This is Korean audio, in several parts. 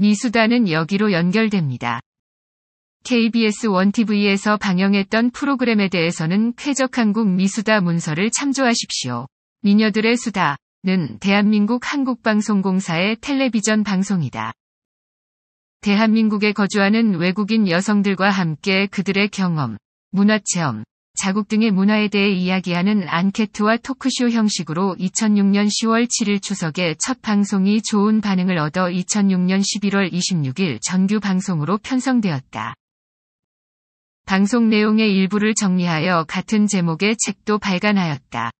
미수다는 여기로 연결됩니다. KBS 1TV에서 방영했던 프로그램에 대해서는 쾌적한국 미수다 문서를 참조하십시오. 미녀들의 수다는 대한민국 한국방송공사의 텔레비전 방송이다. 대한민국에 거주하는 외국인 여성들과 함께 그들의 경험, 문화체험, 자국 등의 문화에 대해 이야기하는 안케트와 토크쇼 형식으로 2006년 10월 7일 추석에 첫 방송이 좋은 반응을 얻어 2006년 11월 26일 정규 방송으로 편성되었다. 방송 내용의 일부를 정리하여 같은 제목의 책도 발간하였다.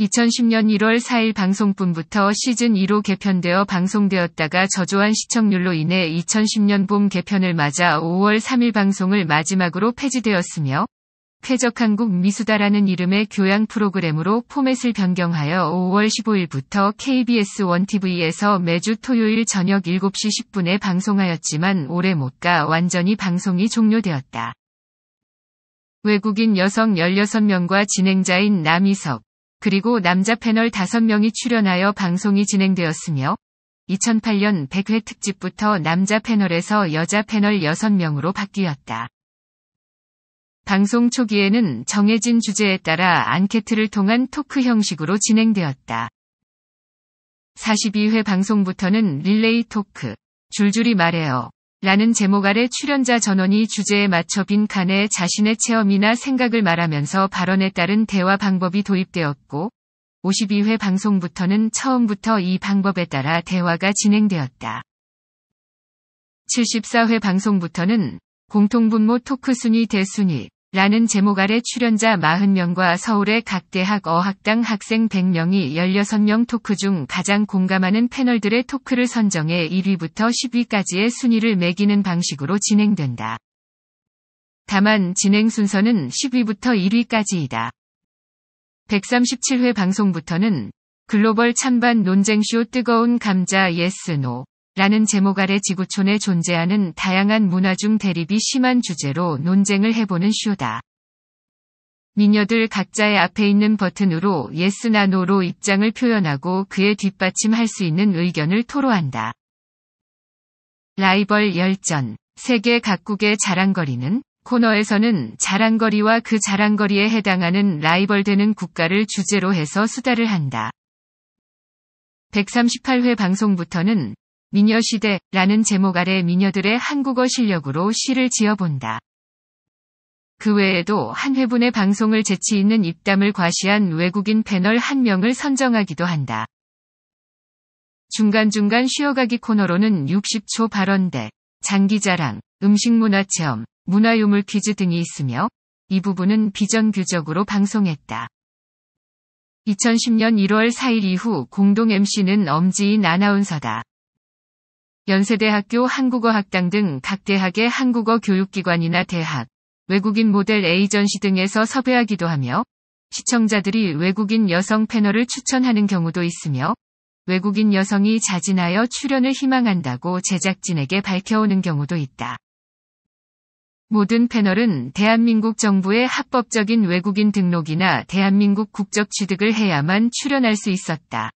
2010년 1월 4일 방송분부터 시즌 2로 개편되어 방송되었다가 저조한 시청률로 인해 2010년 봄 개편을 맞아 5월 3일 방송을 마지막으로 폐지되었으며 쾌적한국 미수다라는 이름의 교양 프로그램으로 포맷을 변경하여 5월 15일부터 KBS 1TV에서 매주 토요일 저녁 7시 10분에 방송하였지만 올해 못가 완전히 방송이 종료되었다. 외국인 여성 16명과 진행자인 남희석, 그리고 남자 패널 5명이 출연하여 방송이 진행되었으며 2008년 100회 특집부터 남자 패널에서 여자 패널 6명으로 바뀌었다. 방송 초기에는 정해진 주제에 따라 안케트를 통한 토크 형식으로 진행되었다. 42회 방송부터는 릴레이 토크, 줄줄이 말해요 라는 제목 아래 출연자 전원이 주제에 맞춰 빈칸에 자신의 체험이나 생각을 말하면서 발언에 따른 대화 방법이 도입되었고 52회 방송부터는 처음부터 이 방법에 따라 대화가 진행되었다. 74회 방송부터는 공통분모 토크 순위 대순위, 라는 제목 아래 출연자 40명과 서울의 각 대학 어학당 학생 100명이 16명 토크 중 가장 공감하는 패널들의 토크를 선정해 1위부터 10위까지의 순위를 매기는 방식으로 진행된다. 다만 진행 순서는 10위부터 1위까지이다. 137회 방송부터는 글로벌 찬반 논쟁쇼 뜨거운 감자 예스노 라는 제목 아래 지구촌에 존재하는 다양한 문화 중 대립이 심한 주제로 논쟁을 해보는 쇼다. 미녀들 각자의 앞에 있는 버튼으로 예스나 노로 입장을 표현하고 그에 뒷받침할 수 있는 의견을 토로한다. 라이벌 열전, 세계 각국의 자랑거리는 코너에서는 자랑거리와 그 자랑거리에 해당하는 라이벌되는 국가를 주제로 해서 수다를 한다. 138회 방송부터는 미녀시대라는 제목 아래 미녀들의 한국어 실력으로 시를 지어본다. 그 외에도 한 회분의 방송을 재치 있는 입담을 과시한 외국인 패널 한 명을 선정하기도 한다. 중간중간 쉬어가기 코너로는 60초 발언대, 장기자랑, 음식문화체험, 문화유물 퀴즈 등이 있으며 이 부분은 비정규적으로 방송했다. 2010년 1월 4일 이후 공동 MC는 엄지인 아나운서다. 연세대학교 한국어학당 등 각 대학의 한국어 교육기관이나 대학, 외국인 모델 에이전시 등에서 섭외하기도 하며 시청자들이 외국인 여성 패널을 추천하는 경우도 있으며 외국인 여성이 자진하여 출연을 희망한다고 제작진에게 밝혀오는 경우도 있다. 모든 패널은 대한민국 정부의 합법적인 외국인 등록이나 대한민국 국적 취득을 해야만 출연할 수 있었다.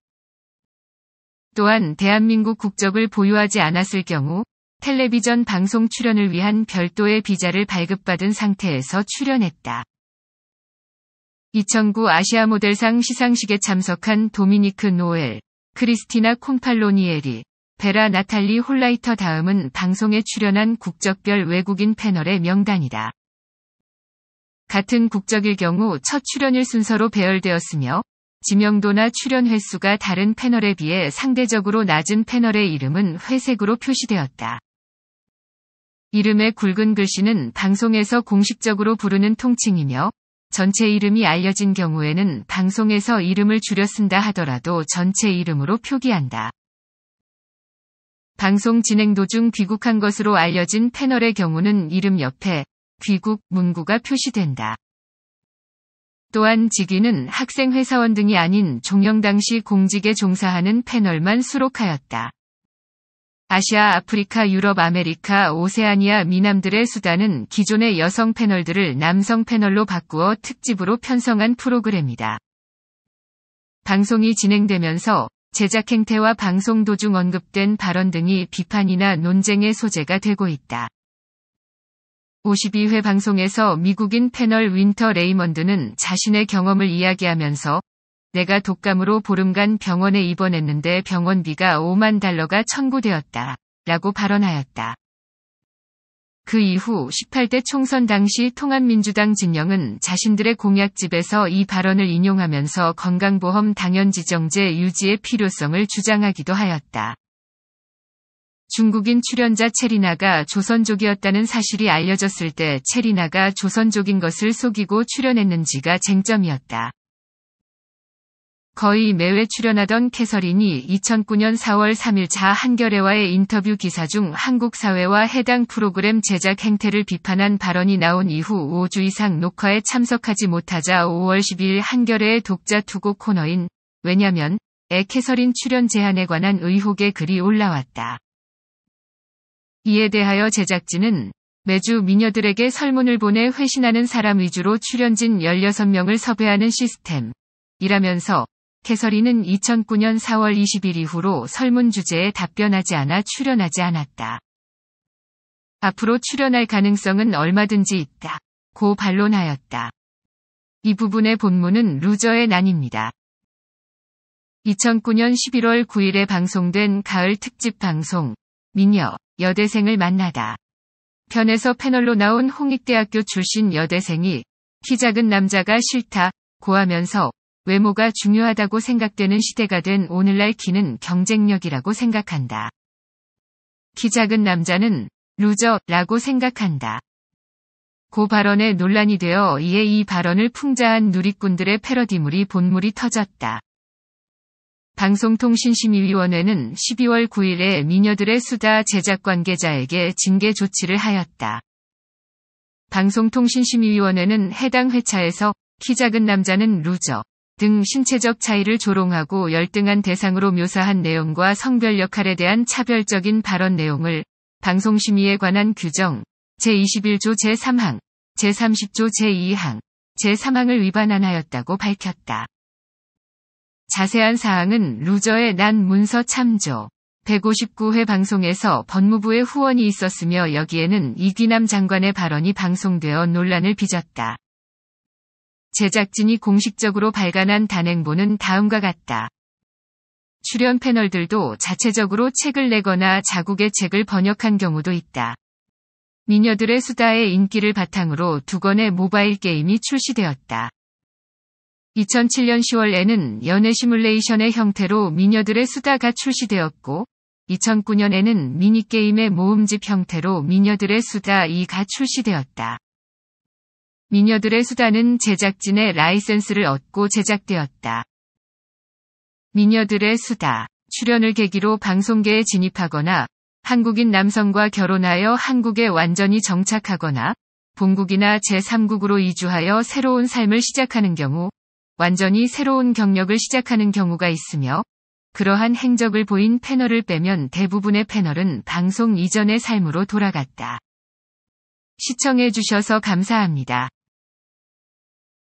또한 대한민국 국적을 보유하지 않았을 경우 텔레비전 방송 출연을 위한 별도의 비자를 발급받은 상태에서 출연했다. 2009 아시아 모델상 시상식에 참석한 도미니크 노엘, 크리스티나 콩팔로니에리 베라 나탈리 홀라이터 다음은 방송에 출연한 국적별 외국인 패널의 명단이다. 같은 국적일 경우 첫 출연일 순서로 배열되었으며 지명도나 출연 횟수가 다른 패널에 비해 상대적으로 낮은 패널의 이름은 회색으로 표시되었다. 이름의 굵은 글씨는 방송에서 공식적으로 부르는 통칭이며 전체 이름이 알려진 경우에는 방송에서 이름을 줄여 쓴다 하더라도 전체 이름으로 표기한다. 방송 진행 도중 귀국한 것으로 알려진 패널의 경우는 이름 옆에 귀국 문구가 표시된다. 또한 직위는 학생회사원 등이 아닌 종영 당시 공직에 종사하는 패널만 수록하였다. 아시아, 아프리카, 유럽, 아메리카, 오세아니아 미남들의 수단은 기존의 여성 패널들을 남성 패널로 바꾸어 특집으로 편성한 프로그램이다. 방송이 진행되면서 제작 행태와 방송 도중 언급된 발언 등이 비판이나 논쟁의 소재가 되고 있다. 52회 방송에서 미국인 패널 윈터 레이먼드는 자신의 경험을 이야기하면서 내가 독감으로 보름간 병원에 입원했는데 병원비가 5만 달러가 청구되었다. 라고 발언하였다. 그 이후 18대 총선 당시 통합민주당 진영은 자신들의 공약집에서 이 발언을 인용하면서 건강보험 당연지정제 유지의 필요성을 주장하기도 하였다. 중국인 출연자 체리나가 조선족이었다는 사실이 알려졌을 때 체리나가 조선족인 것을 속이고 출연했는지가 쟁점이었다. 거의 매회 출연하던 캐서린이 2009년 4월 3일자 한겨레와의 인터뷰 기사 중 한국 사회와 해당 프로그램 제작 행태를 비판한 발언이 나온 이후 5주 이상 녹화에 참석하지 못하자 5월 12일 한겨레의 독자 투고 코너인 왜냐면 에 캐서린 출연 제한에 관한 의혹의 글이 올라왔다. 이에 대하여 제작진은 매주 미녀들에게 설문을 보내 회신하는 사람 위주로 출연진 16명을 섭외하는 시스템. 이라면서 캐서린은 2009년 4월 20일 이후로 설문 주제에 답변하지 않아 출연하지 않았다. 앞으로 출연할 가능성은 얼마든지 있다. 고 반론하였다. 이 부분의 본문은 루저의 난입니다. 2009년 11월 9일에 방송된 가을 특집 방송 미녀 여대생을 만나다. 편에서 패널로 나온 홍익대학교 출신 여대생이 키 작은 남자가 싫다 고하면서 외모가 중요하다고 생각되는 시대가 된 오늘날 키는 경쟁력이라고 생각한다. 키 작은 남자는 루저라고 생각한다. 고 발언에 논란이 되어 이에 이 발언을 풍자한 누리꾼들의 패러디물이 본물이 터졌다. 방송통신심의위원회는 12월 9일에 미녀들의 수다 제작 관계자에게 징계 조치를 하였다. 방송통신심의위원회는 해당 회차에서 키 작은 남자는 루저 등 신체적 차이를 조롱하고 열등한 대상으로 묘사한 내용과 성별 역할에 대한 차별적인 발언 내용을 방송심의에 관한 규정 제21조 제3항, 제30조 제2항, 제3항을 위반하였다고 한 밝혔다. 자세한 사항은 루저의 난 문서 참조. 159회 방송에서 법무부의 후원이 있었으며 여기에는 이기남 장관의 발언이 방송되어 논란을 빚었다. 제작진이 공식적으로 발간한 단행본은 다음과 같다. 출연 패널들도 자체적으로 책을 내거나 자국의 책을 번역한 경우도 있다. 미녀들의 수다의 인기를 바탕으로 두 권의 모바일 게임이 출시되었다. 2007년 10월에는 연애 시뮬레이션의 형태로 미녀들의 수다가 출시되었고, 2009년에는 미니게임의 모음집 형태로 미녀들의 수다 2가 출시되었다. 미녀들의 수다는 제작진의 라이센스를 얻고 제작되었다. 미녀들의 수다, 출연을 계기로 방송계에 진입하거나 한국인 남성과 결혼하여 한국에 완전히 정착하거나 본국이나 제3국으로 이주하여 새로운 삶을 시작하는 경우 완전히 새로운 경력을 시작하는 경우가 있으며 그러한 행적을 보인 패널을 빼면 대부분의 패널은 방송 이전의 삶으로 돌아갔다. 시청해주셔서 감사합니다.